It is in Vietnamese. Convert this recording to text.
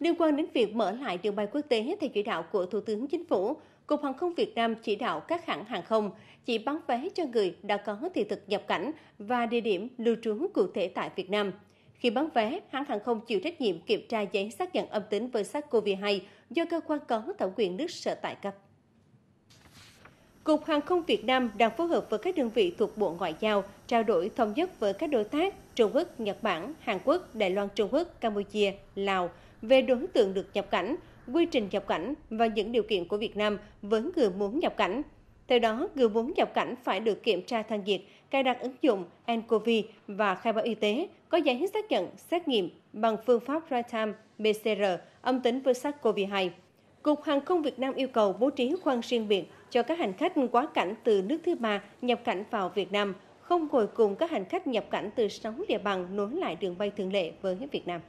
Liên quan đến việc mở lại đường bay quốc tế theo chỉ đạo của Thủ tướng Chính phủ, Cục Hàng không Việt Nam chỉ đạo các hãng hàng không chỉ bán vé cho người đã có thị thực nhập cảnh và địa điểm lưu trú cụ thể tại Việt Nam. Khi bán vé, hãng hàng không chịu trách nhiệm kiểm tra giấy xác nhận âm tính với SARS-CoV-2 do cơ quan có thẩm quyền nước sở tại cấp. Cục Hàng không Việt Nam đang phối hợp với các đơn vị thuộc Bộ Ngoại giao trao đổi thống nhất với các đối tác Trung Quốc, Nhật Bản, Hàn Quốc, Đài Loan Trung Quốc, Campuchia, Lào về đối tượng được nhập cảnh, quy trình nhập cảnh và những điều kiện của Việt Nam với người muốn nhập cảnh. Theo đó, người muốn nhập cảnh phải được kiểm tra thân nhiệt, cài đặt ứng dụng nCoV và khai báo y tế, có giấy xác nhận xét nghiệm bằng phương pháp real-time PCR âm tính với SARS-CoV-2. Cục Hàng không Việt Nam yêu cầu bố trí khoang riêng biệt cho các hành khách quá cảnh từ nước thứ ba nhập cảnh vào Việt Nam, không ngồi cùng các hành khách nhập cảnh từ 6 địa bàn nối lại đường bay thường lệ với Việt Nam.